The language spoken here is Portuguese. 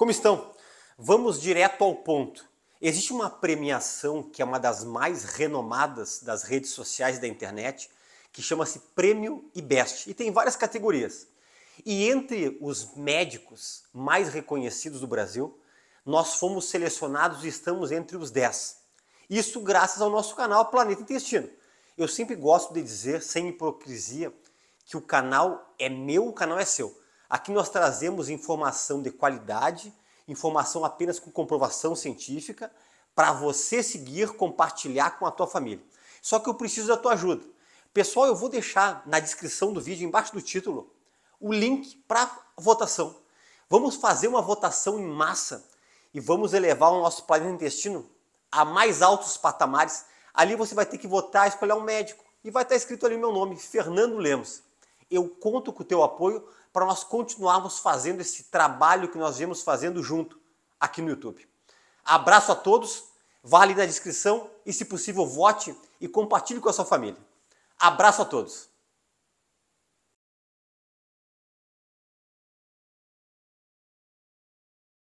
Como estão? Vamos direto ao ponto. Existe uma premiação que é uma das mais renomadas das redes sociais da internet, que chama-se Prêmio e Best, e tem várias categorias. E entre os médicos mais reconhecidos do Brasil, nós fomos selecionados e estamos entre os 10. Isso graças ao nosso canal Planeta Intestino. Eu sempre gosto de dizer, sem hipocrisia, que o canal é meu, o canal é seu. Aqui nós trazemos informação de qualidade, informação apenas com comprovação científica, para você seguir, compartilhar com a tua família. Só que eu preciso da tua ajuda. Pessoal, eu vou deixar na descrição do vídeo, embaixo do título, o link para votação. Vamos fazer uma votação em massa e vamos elevar o nosso planeta intestino a mais altos patamares. Ali você vai ter que votar, escolher um médico e vai estar escrito ali meu nome, Fernando Lemos. Eu conto com o teu apoio para nós continuarmos fazendo esse trabalho que nós viemos fazendo junto aqui no YouTube. Abraço a todos, vá ali na descrição e, se possível, vote e compartilhe com a sua família. Abraço a todos!